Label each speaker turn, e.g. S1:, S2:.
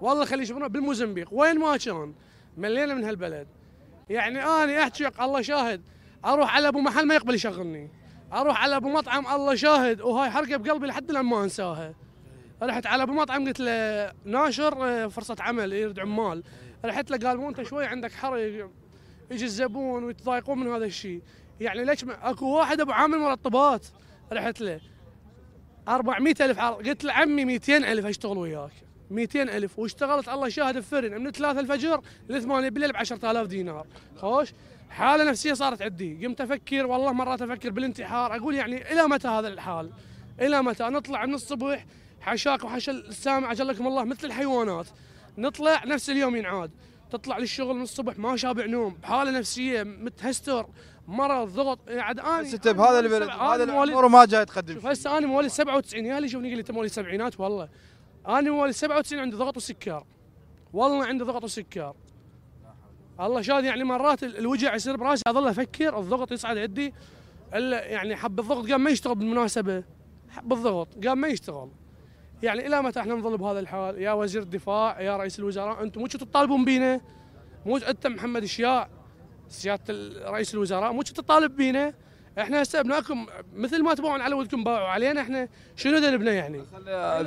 S1: والله خليج بالموزمبيق وين ما كان ملينا من هالبلد يعني انا احكي الله شاهد اروح على ابو محل ما يقبل يشغلني اروح على ابو مطعم الله شاهد وهاي حركه بقلبي لحد الان ما انساها رحت على ابو مطعم قلت له ناشر آه، فرصه عمل إيه، يرد عمال رحت له قال مو انت شوي عندك حرق يجي الزبون ويتضايقون من هذا الشيء يعني ليش اكو واحد ابو عامل مرطبات رحت له 400 الف عرض قلت له عمي 200 الف اشتغل وياك 200 ألف واشتغلت الله شاهد بفرن من 3 الفجر ل 8 بالليل ب 10000 دينار خوش حالة نفسية صارت عندي قمت أفكر والله مرات أفكر بالانتحار أقول يعني إلى متى هذا الحال إلى متى نطلع من الصبح حشاك وحش السامع أجلكم الله مثل الحيوانات نطلع نفس اليوم ينعاد تطلع للشغل من الصبح ما شابع نوم بحاله نفسيه متهستر مرض ضغط يعني عاد انا بس بهذا البلد هذا الامور ما جاي تقدم هسه انا مواليد 97 يا لي شوفني قلت مواليد سبعينات والله انا مواليد 97 عندي ضغط وسكر والله عندي ضغط وسكر الله شاد يعني مرات الوجع يصير براسي اظل افكر الضغط يصعد عندي الا يعني حب الضغط قام ما يشتغل بالمناسبه حب الضغط قام ما يشتغل يعني الى متى احنا نظل بهذا الحال يا وزير الدفاع يا رئيس الوزراء انتم مو تطالبون بينا مو انت محمد الشياع سياده رئيس الوزراء مو تطالب بينا احنا هسه ابنائكم مثل ما تباعون على ولدكم باعوا علينا احنا شنو ذنبنا يعني